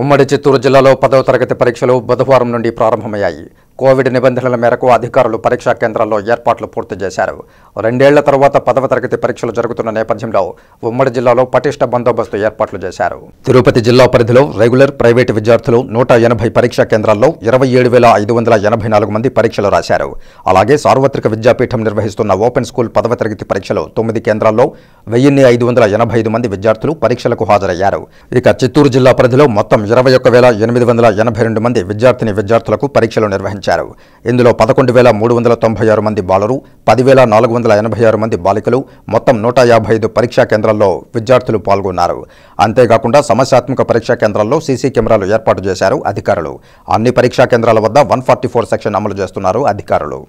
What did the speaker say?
ఉమ్మడి చిత్తూరు జిల్లాలో పదవ తరగతి పరీక్షలు బుధవారం నుండి ప్రారంభమయ్యాయి కోవిడ్ నిబంధనల మేరకు అధికారులు పరీక్షా కేంద్రాల్లో ఏర్పాట్లు పూర్తి చేశారు రెండేళ్ల తర్వాత పదవ తరగతి పరీక్షలు జరుగుతున్న నేపథ్యంలో ఉమ్మడి జిల్లాలో పటిష్ట బందోబస్తు ఏర్పాట్లు చేశారు తిరుపతి జిల్లా పరిధిలో రెగ్యులర్ ప్రైవేటు విద్యార్థులు నూట ఎనభై పరీక్షా కేంద్రాల్లో ఇరవై ఏడు వేల ఐదు వందల ఎనభై నాలుగు మంది పరీక్షలు రాశారు అలాగే సార్వత్రిక విద్యాపీఠం నిర్వహిస్తున్న ఓపెన్ స్కూల్ పదవ తరగతి పరీక్షలు తొమ్మిది కేంద్రాల్లో వెయ్యిన్ని ఐదు వందల ఎనభై ఐదు మంది విద్యార్థులు పరీక్షలకు హాజరయ్యారు ఇక చిత్తూరు జిల్లా పరిధిలో మొత్తం ఇరవై ఒక్క వేల ఎనిమిది వందల ఎనభై రెండు మంది విద్యార్థిని విద్యార్థులకు పరీక్షలు నిర్వహించారు ఇందులో పదకొండు వేల మూడు వందల తొంభై ఆరు మంది బాలురు పదివేల నాలుగు వందల ఎనభై ఆరు మంది బాలికలు మొత్తం నూట యాభై ఐదు పరీక్షా కేంద్రాల్లో విద్యార్థులు పాల్గొన్నారు అంతేకాకుండా సమస్యాత్మక పరీక్షా కేంద్రాల్లో సీసీ కెమెరాలు ఏర్పాటు చేశారు అధికారులు అన్ని పరీక్షా కేంద్రాల వద్ద వన్ ఫార్టీ ఫోర్ సెక్షన్ అమలు చేస్తున్నారు అధికారులు